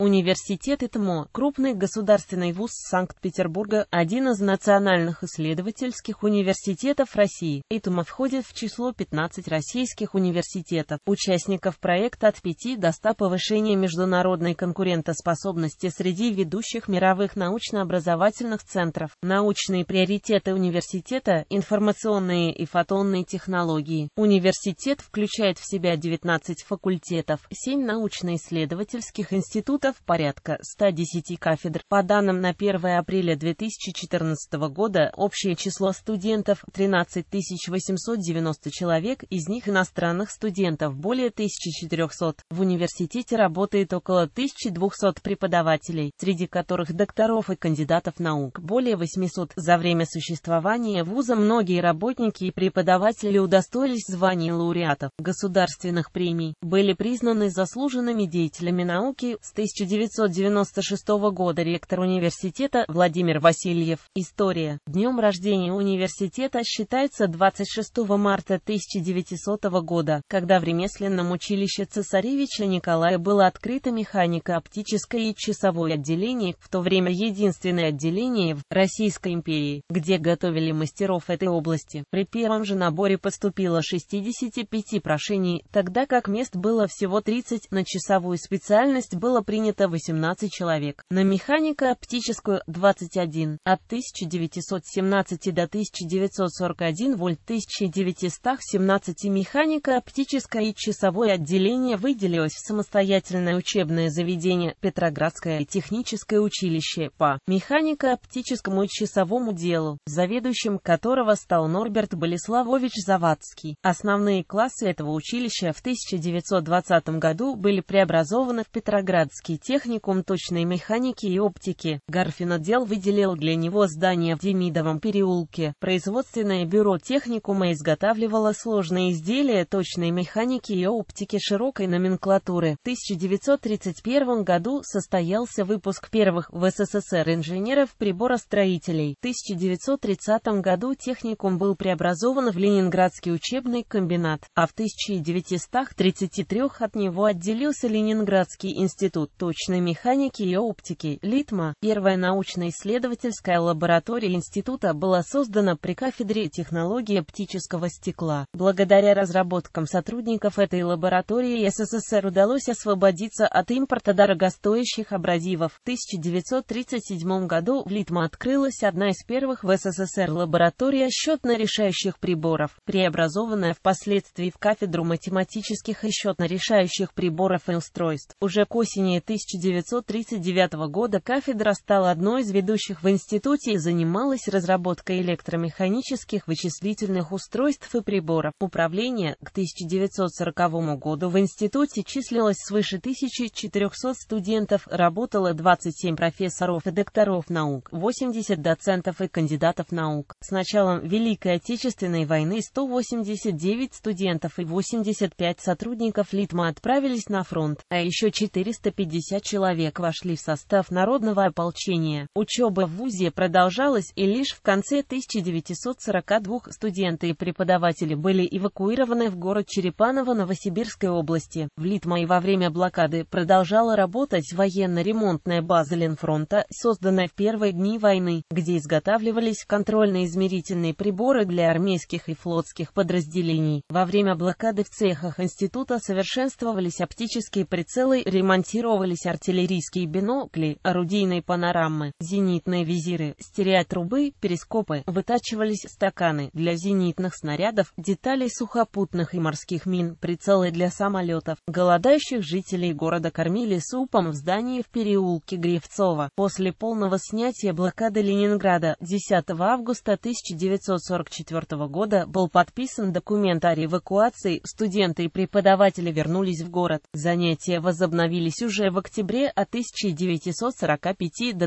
Университет ИТМО – крупный государственный вуз Санкт-Петербурга, один из национальных исследовательских университетов России. ИТМО входит в число 15 российских университетов, участников проекта от 5 до 100 повышения международной конкурентоспособности среди ведущих мировых научно-образовательных центров. Научные приоритеты университета – информационные и фотонные технологии. Университет включает в себя 19 факультетов, 7 научно-исследовательских институтов, факультетов, порядка 110 кафедр. По данным на 1 апреля 2014 года, общее число студентов 13 890 человек, из них иностранных студентов более 1400. В университете работает около 1200 преподавателей, среди которых докторов и кандидатов наук более 800. За время существования вуза многие работники и преподаватели удостоились званий лауреатов государственных премий, были признаны заслуженными деятелями науки с 1900 1996 года ректор университета Владимир Васильев. История. Днем рождения университета считается 26 марта 1900 года, когда в ремесленном училище цесаревича Николая было открыто механико-оптическое и часовое отделение, в то время единственное отделение в Российской империи, где готовили мастеров этой области. При первом же наборе поступило 65 прошений, тогда как мест было всего 30 на часовую специальность было принято нанято 18 человек, на механико-оптическую – 21, от 1917 до 1941 вольт 1917 механико-оптическое и часовое отделение выделилось в самостоятельное учебное заведение Петроградское техническое училище по механико-оптическому и часовому делу, заведующим которого стал Норберт Болеславович Завадский. Основные классы этого училища в 1920 году были преобразованы в Петроградский техникум точной механики и оптики. Гарфин отдел выделил для него здание в Демидовом переулке. Производственное бюро техникума изготавливало сложные изделия точной механики и оптики широкой номенклатуры. В 1931 году состоялся выпуск первых в СССР инженеров-приборостроителей. В 1930 году техникум был преобразован в Ленинградский учебный комбинат, а в 1933 от него отделился Ленинградский институт точной механики и оптики Литма, первая научно-исследовательская лаборатория института была создана при кафедре технологии оптического стекла. Благодаря разработкам сотрудников этой лаборатории СССР удалось освободиться от импорта дорогостоящих абразивов. В 1937 году в Литма открылась одна из первых в СССР лаборатория счетно-решающих приборов, преобразованная впоследствии в кафедру математических и счетно-решающих приборов и устройств. Уже к осени 1939 года кафедра стала одной из ведущих в институте и занималась разработкой электромеханических вычислительных устройств и приборов. Управление к 1940 году в институте числилось свыше 1400 студентов, работало 27 профессоров и докторов наук, 80 доцентов и кандидатов наук. С началом Великой Отечественной войны 189 студентов и 85 сотрудников Литма отправились на фронт, а еще 450 50 человек вошли в состав народного ополчения. Учеба в ВУЗе продолжалась, и лишь в конце 1942 студенты и преподаватели были эвакуированы в город Черепаново Новосибирской области. В Литмае во время блокады продолжала работать военно-ремонтная база Ленфронта, созданная в первые дни войны, где изготавливались контрольно-измерительные приборы для армейских и флотских подразделений. Во время блокады в цехах института совершенствовались оптические прицелы, ремонтировали использовались артиллерийские бинокли, орудийные панорамы, зенитные визиры, стереотрубы, перископы, вытачивались стаканы для зенитных снарядов, детали сухопутных и морских мин, прицелы для самолетов. Голодающих жителей города кормили супом в здании в переулке Грифцова. После полного снятия блокады Ленинграда 10 августа 1944 года был подписан документ о ревакуации, студенты и преподаватели вернулись в город. Занятия возобновились уже в октябре от 1945 до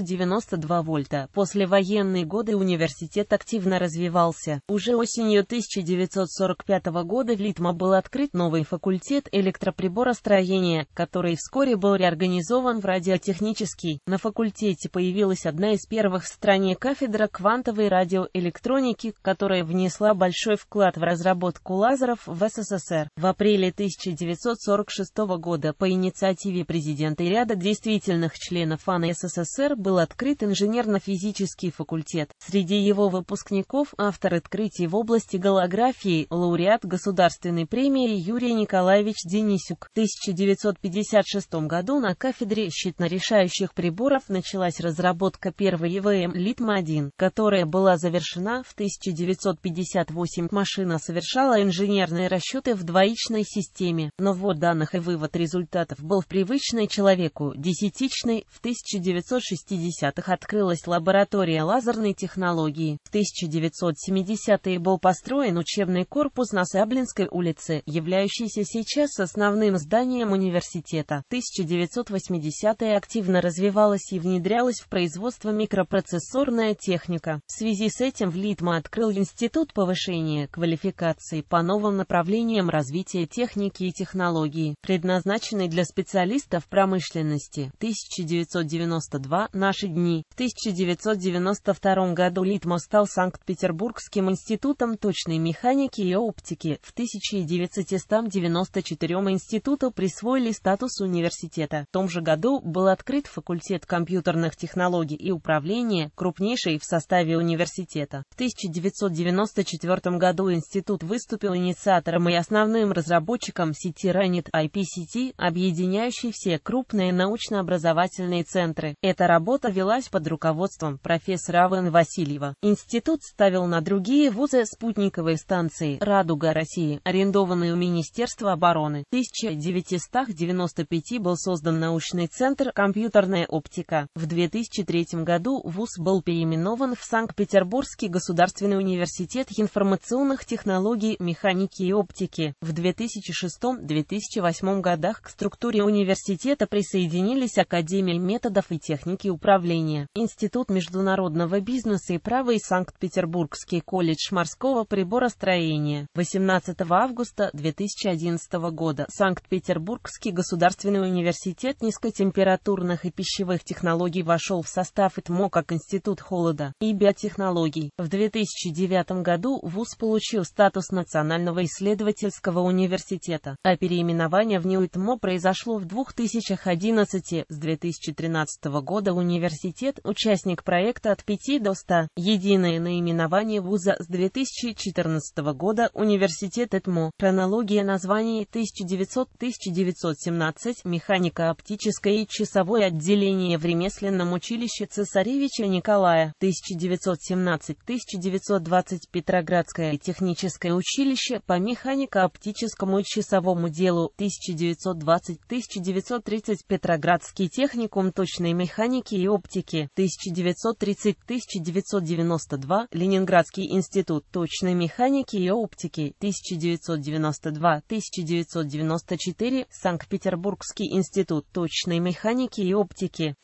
1992 вольта. После военные годы университет активно развивался. Уже осенью 1945 года в Литма был открыт новый факультет электроприборостроения, который вскоре был реорганизован в радиотехнический. На факультете появилась одна из первых в стране кафедра квантовой радиоэлектроники, которая внесла большой вклад в разработку лазеров в СССР. В апреле 1946 года по инициативе инициативе президента и ряда действительных членов АН СССР был открыт инженерно-физический факультет. Среди его выпускников автор открытий в области голографии, лауреат Государственной премии Юрий Николаевич Денисюк. В 1956 году на кафедре щитно-решающих приборов началась разработка первой ИВМ «Литма-1», которая была завершена в 1958. Машина совершала инженерные расчеты в двоичной системе, но ввод данных и вывод результатов был в привычной человеку десятичной, в 1960-х открылась лаборатория лазерной технологии. В 1970-е был построен учебный корпус на Саблинской улице, являющийся сейчас основным зданием университета. В 1980-е активно развивалась и внедрялась в производство микропроцессорная техника. В связи с этим в Литма открыл Институт повышения квалификации по новым направлениям развития техники и технологии, предназначенный для специалистов специалистов промышленности. 1992. Наши дни. В 1992 году Литмо стал Санкт-Петербургским институтом точной механики и оптики. В 1994 институту присвоили статус университета. В том же году был открыт факультет компьютерных технологий и управления, крупнейший в составе университета. В 1994 году институт выступил инициатором и основным разработчиком сети Ranit IP-сети, объединяющей включающий все крупные научно-образовательные центры. Эта работа велась под руководством профессора В.Н. Васильева. Институт ставил на другие вузы спутниковые станции «Радуга России», арендованные у Министерства обороны. В 1995 был создан научный центр «Компьютерная оптика». В 2003 году вуз был переименован в Санкт-Петербургский государственный университет информационных технологий, механики и оптики. В 2006-2008 годах к структуре университета присоединились Академия методов и техники управления, Институт международного бизнеса и права и Санкт-Петербургский колледж морского приборостроения. 18 августа 2011 года Санкт-Петербургский государственный университет низкотемпературных и пищевых технологий вошел в состав ИТМО как Институт холода и биотехнологий. В 2009 году ВУЗ получил статус Национального исследовательского университета, а переименование в НИУ ИТМО произошло в 2011 с 2013 года университет – участник проекта «От 5 до 100». Единое наименование вуза с 2014 года – университет ЭТМО. Хронология названий 1900-1917 «Механика оптическое и часовое отделение в ремесленном училище цесаревича Николая» 1917-1920 Петроградское техническое училище по механико-оптическому и часовому делу 1920 1920 1930 Петроградский техникум точной механики и оптики, 1930-1992 Ленинградский институт точной механики и оптики, 1992-1994 Санкт-Петербургский институт точной механики и оптики,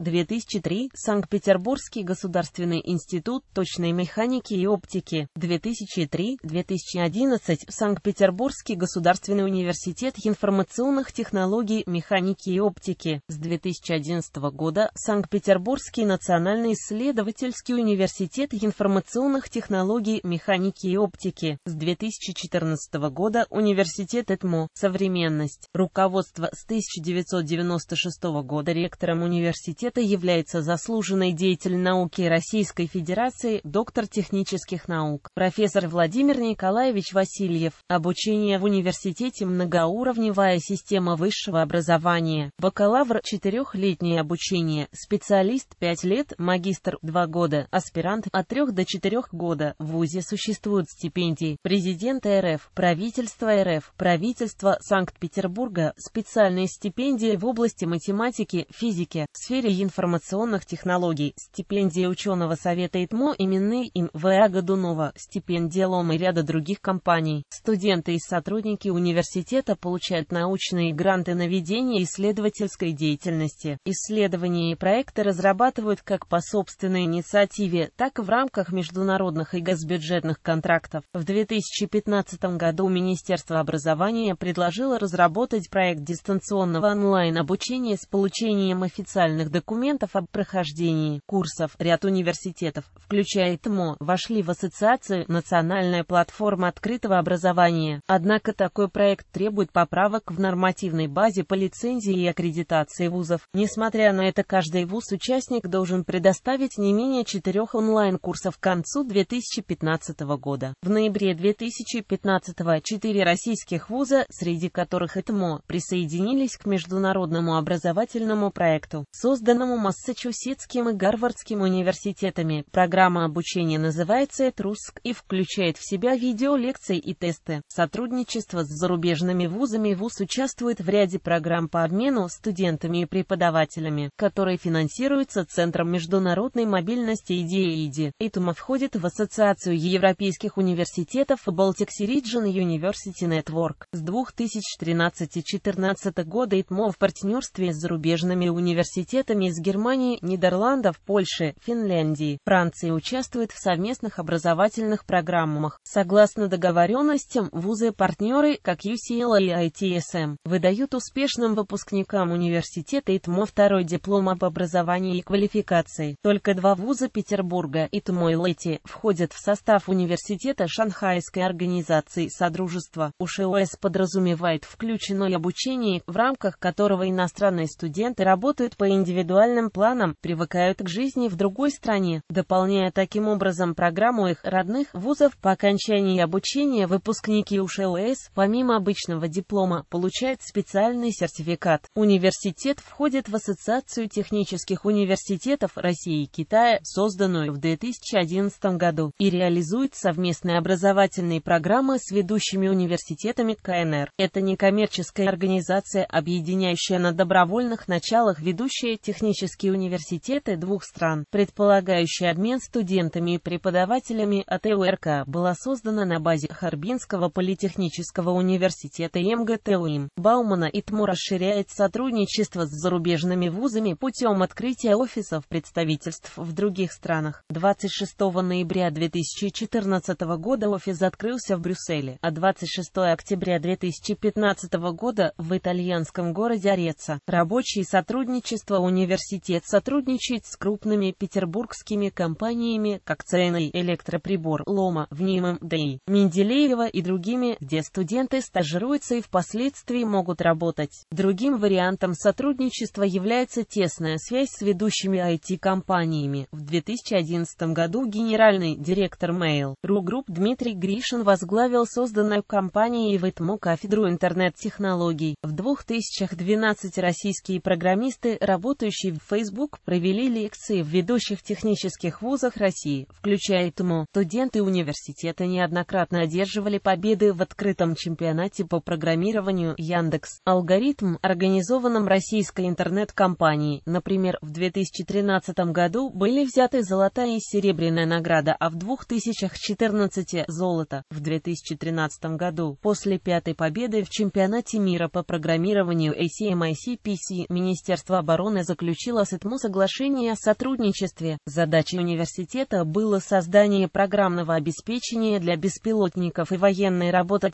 1994-2003 Санкт-Петербургский государственный институт точной механики и оптики, 2003-2011 Санкт-Петербургский государственный университет информационных технологий, механики и оптики. С 2011 года Санкт-Петербургский национальный исследовательский университет информационных технологий, механики и оптики. С 2014 года университет ЭТМО. Современность. Руководство с 1996 года ректором университета является заслуженный деятель науки Российской Федерации, доктор технических наук, профессор Владимир Николаевич Васильев. Обучение в университете многоуровневое Средневая система высшего образования, бакалавр – четырехлетнее обучение, специалист – пять лет, магистр – два года, аспирант – от трех до четырех года. В ВУЗе существуют стипендии президента РФ, правительства РФ, правительства Санкт-Петербурга, специальные стипендии в области математики, физики, в сфере информационных технологий, стипендии ученого совета ИТМО именны им В.А. Годунова, стипендия ЛОМ и ряда других компаний. Студенты и сотрудники университета получают получают научные гранты на ведение исследовательской деятельности. Исследования и проекты разрабатывают как по собственной инициативе, так и в рамках международных и госбюджетных контрактов. В 2015 году Министерство образования предложило разработать проект дистанционного онлайн-обучения с получением официальных документов об прохождении курсов. Ряд университетов, включая ТМО, вошли в ассоциацию «Национальная платформа открытого образования». Однако такой проект требует поправок поправок в нормативной базе по лицензии и аккредитации вузов. Несмотря на это, каждый вуз-участник должен предоставить не менее четырех онлайн-курсов к концу 2015 года. В ноябре 2015 четыре российских вуза, среди которых ИТМО, присоединились к международному образовательному проекту, созданному Массачусетским и Гарвардским университетами. Программа обучения называется «Этруск» и включает в себя видеолекции и тесты. Сотрудничество с зарубежными вузами Московский вуз участвует в ряде программ по обмену студентами и преподавателями, которые финансируются Центром международной мобильности ИДИИДИ. ИТУМА входит в Ассоциацию европейских университетов Baltic Region University Network. С 2013-2014 года ИТМО в партнерстве с зарубежными университетами из Германии, Нидерландов, Польши, Финляндии, Франции участвует в совместных образовательных программах. Согласно договоренностям, вузы-партнеры, как UCLA и TSM выдают успешным выпускникам университета ИТМО второй диплом об образовании и квалификации. Только два вуза Петербурга, ИТМО и ЛЭТИ, входят в состав университета Шанхайской организации Содружества. УШОС подразумевает включенное обучение, в рамках которого иностранные студенты работают по индивидуальным планам, привыкают к жизни в другой стране, дополняя таким образом программу их родных вузов. По окончании обучения выпускники УШОС, помимо обычного диплома, диплома, получает специальный сертификат. Университет входит в Ассоциацию технических университетов России и Китая, созданную в 2011 году, и реализует совместные образовательные программы с ведущими университетами КНР. Это некоммерческая организация, объединяющая на добровольных началах ведущие технические университеты двух стран, предполагающая обмен студентами и преподавателями от ЭУРК, была создана на базе Харбинского политехнического университета МГУ МГТУ Баумана и ТМУ расширяет сотрудничество с зарубежными вузами путем открытия офисов представительств в других странах. 26 ноября 2014 года офис открылся в Брюсселе, а 26 октября 2015 года в итальянском городе Ореца. Рабочее сотрудничество университет сотрудничает с крупными петербургскими компаниями, как Ценный электроприбор, Лома, в ДИ, Менделеева и другими, где студенты стажируются и в впоследствии могут работать. Другим вариантом сотрудничества является тесная связь с ведущими IT-компаниями. В 2011 году генеральный директор Mail.ru Group Дмитрий Гришин возглавил созданную компанией ВИТМУ кафедру интернет-технологий. В 2012 российские программисты, работающие в Facebook, провели лекции в ведущих технических вузах России, включая ИТМУ. Студенты университета неоднократно одерживали победы в открытом чемпионате по программированию планированию Яндекс. Алгоритм, организованным российской интернет-компанией, например, в 2013 году были взяты золотая и серебряная награда, а в 2014 – золото. В 2013 году, после пятой победы в чемпионате мира по программированию ACMICPC, Министерство обороны заключило с ИТМО соглашение о сотрудничестве. Задачей университета было создание программного обеспечения для беспилотников и военной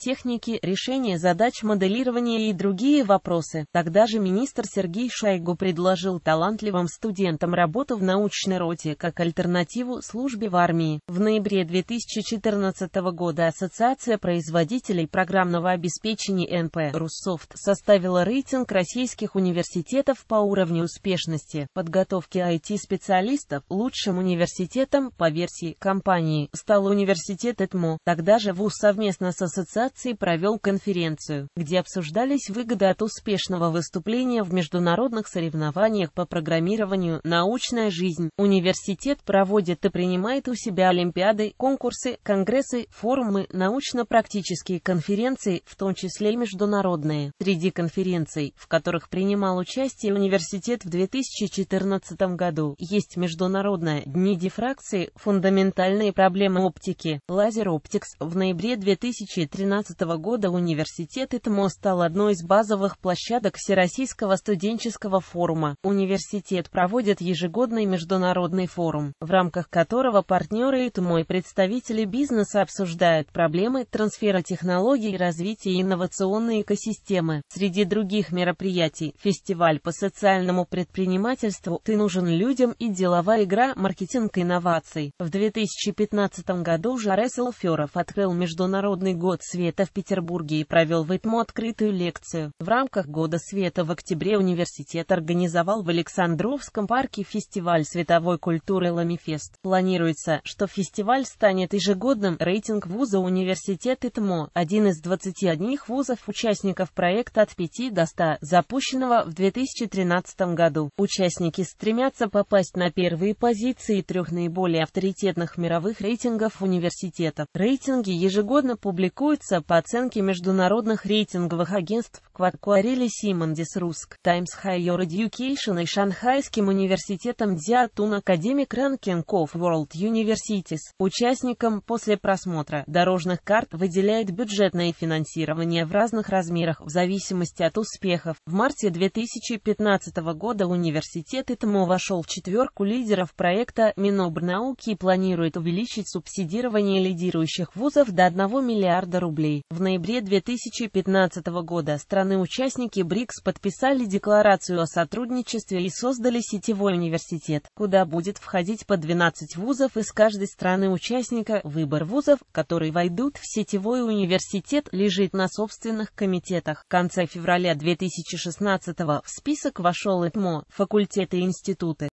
техники, решение задач моделирования и другие вопросы. Тогда же министр Сергей Шойгу предложил талантливым студентам работу в научной роте как альтернативу службе в армии. В ноябре 2014 года Ассоциация производителей программного обеспечения НП «Руссофт» составила рейтинг российских университетов по уровню успешности подготовки IT-специалистов лучшим университетом по версии компании стал университет ЭТМО. Тогда же ВУЗ совместно с ассоциацией провел конференцию, где обсуждались выгоды от успешного выступления в международных соревнованиях по программированию «Научная жизнь». Университет проводит и принимает у себя олимпиады, конкурсы, конгрессы, форумы, научно-практические конференции, в том числе международные. Среди конференций, в которых принимал участие университет в 2014 году, есть международная «Дни дифракции. Фундаментальные проблемы оптики» «Лазер Оптикс». В ноябре 2013 года университет и поэтому стал одной из базовых площадок Всероссийского студенческого форума. Университет проводит ежегодный международный форум, в рамках которого партнеры и ТМО и представители бизнеса обсуждают проблемы трансфера технологий и развития инновационной экосистемы. Среди других мероприятий – фестиваль по социальному предпринимательству «Ты нужен людям» и деловая игра «Маркетинг инноваций». В 2015 году Жарес Алферов открыл Международный год света в Петербурге и провел в ИТМО ему открытую лекцию. В рамках Года света в октябре университет организовал в Александровском парке фестиваль световой культуры «Ламифест». Планируется, что фестиваль станет ежегодным. Рейтинг вуза университета ТМО – один из 21 вузов-участников проекта от 5 до 100, запущенного в 2013 году. Участники стремятся попасть на первые позиции трех наиболее авторитетных мировых рейтингов университетов. Рейтинги ежегодно публикуются по оценке международных рейтингов рейтинговых агентств Квакуарели Симондис Руск, Times Higher Education и Шанхайским университетом Дзиатун Академик Ranking of World Universities. Участникам после просмотра дорожных карт выделяет бюджетное финансирование в разных размерах в зависимости от успехов. В марте 2015 года университет ИТМО вошел в четверку лидеров проекта Минобрнауки и планирует увеличить субсидирование лидирующих вузов до 1 миллиарда рублей. В ноябре 2015 2015 года страны-участники БРИКС подписали декларацию о сотрудничестве и создали сетевой университет, куда будет входить по 12 вузов из каждой страны-участника. Выбор вузов, которые войдут в сетевой университет, лежит на собственных комитетах. В конце февраля 2016 в список вошел ИТМО, факультеты и институты,